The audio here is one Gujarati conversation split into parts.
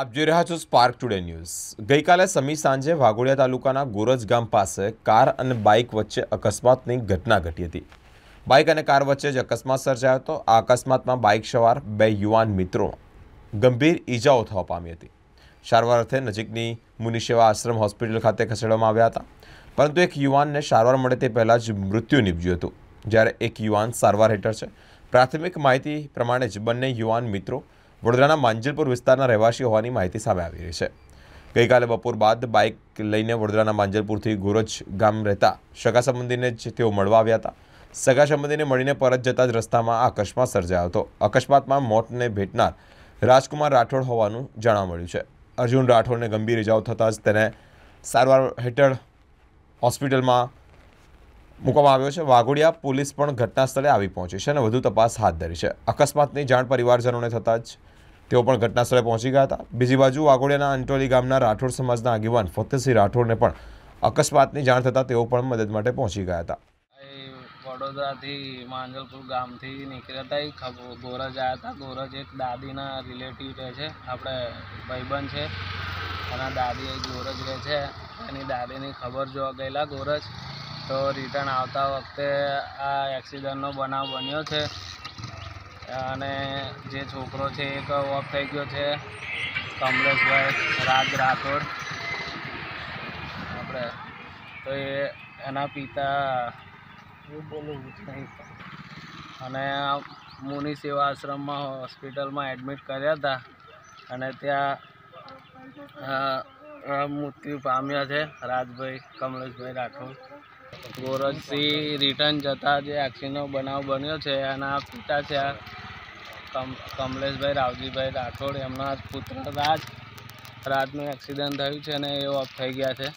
આપ જોઈ રહ્યા છો સ્પાર્ક ટુડે ન્યૂઝ ગઈકાલે સમી સાંજે વાઘોડિયા તાલુકાના ગોરજ ગામ પાસે કાર અને બાઇક વચ્ચે અકસ્માતની ઘટના ઘટી હતી બાઇક અને કાર વચ્ચે જ અકસ્માત સર્જાયો હતો આ અકસ્માતમાં બાઇક સવાર બે યુવાન મિત્રો ગંભીર ઈજાઓ થવા પામી હતી સારવાર અર્થે નજીકની મુનિસેવા આશ્રમ હોસ્પિટલ ખાતે ખસેડવામાં આવ્યા હતા પરંતુ એક યુવાનને સારવાર મળે તે પહેલાં જ મૃત્યુ નીપજ્યું હતું જ્યારે એક યુવાન સારવાર હેઠળ છે પ્રાથમિક માહિતી પ્રમાણે જ બંને યુવાન મિત્રો વડોદરાના માંજલપુર વિસ્તારના રહેવાસી હોવાની માહિતી સામે આવી રહી છે ગઈકાલે બપોર બાદ બાઇક લઈને વડોદરાના માંજલપુરથી ગોરજ ગામ રહેતા સગા સંબંધીને જ તેઓ મળવા આવ્યા હતા સગા સંબંધીને મળીને પરત જતા જ રસ્તામાં આ અકસ્માત સર્જાયો હતો અકસ્માતમાં મોતને ભેટનાર રાજકુમાર રાઠોડ હોવાનું જાણવા મળ્યું છે અર્જુન રાઠોડને ગંભીર ઇજાઓ થતાં જ તેને સારવાર હેઠળ હોસ્પિટલમાં મૂકવામાં આવ્યો છે વાઘોડિયા પોલીસ પણ ઘટના સ્થળે આવી પહોંચી છે અને વધુ તપાસ હાથ ધરી છે અકસ્માતની જાણ પરિવારજનોને થતાં જ તેઓ પણ ઘટનાસ્થળે પહોંચી ગયા હતા બીજી બાજુ વાઘોડિયાના અંટોલી ગામના રાઠોડ સમાજના આગેવાન ફતેહસિંહ રાઠોડને પણ અકસ્માતની જાણ થતાં તેઓ પણ મદદ માટે પહોંચી ગયા હતા વડોદરાથી માંજલપુર ગામથી નીકળ્યા હતા એ ગોરજ આવ્યા હતા ગોરજ એક દાદીના રિલેટિવ રહે છે આપણે ભાઈબંધ છે એના દાદી એક ગોરજ રહે છે એની દાદીની ખબર જોવા ગયેલા ગોરજ તો રિટર્ન આવતા વખતે આ એક્સિડન્ટનો બનાવ બન્યો છે અને જે છોકરો છે એક ઓફ થઈ ગયો છે કમલેશભાઈ રાજ રાઠોડ આપણે તો એ એના પિતા બોલું અને મુનિ સેવા આશ્રમમાં હોસ્પિટલમાં એડમિટ કર્યા હતા અને ત્યાં મૃત્યુ પામ્યા છે રાજભાઈ કમલેશભાઈ રાઠોડ ગોરજથી રિટર્ન જતા જે એક્સિડન્ટનો બનાવ બન્યો છે એના પિતા છે કમલેશભાઈ રાવજીભાઈ રાઠોડ એમના પુત્ર રાજ રાજનું એક્સિડન્ટ થયું છે અને એ ઓફ થઈ ગયા છે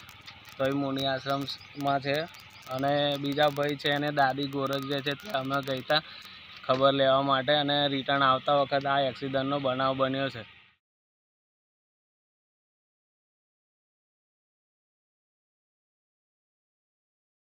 તો એ મુનિ આશ્રમમાં છે અને બીજા ભાઈ છે એને દાદી ગોરજ જે છે તે અમે ગઈ ખબર લેવા માટે અને રિટર્ન આવતા વખત આ એક્સિડન્ટનો બનાવ બન્યો છે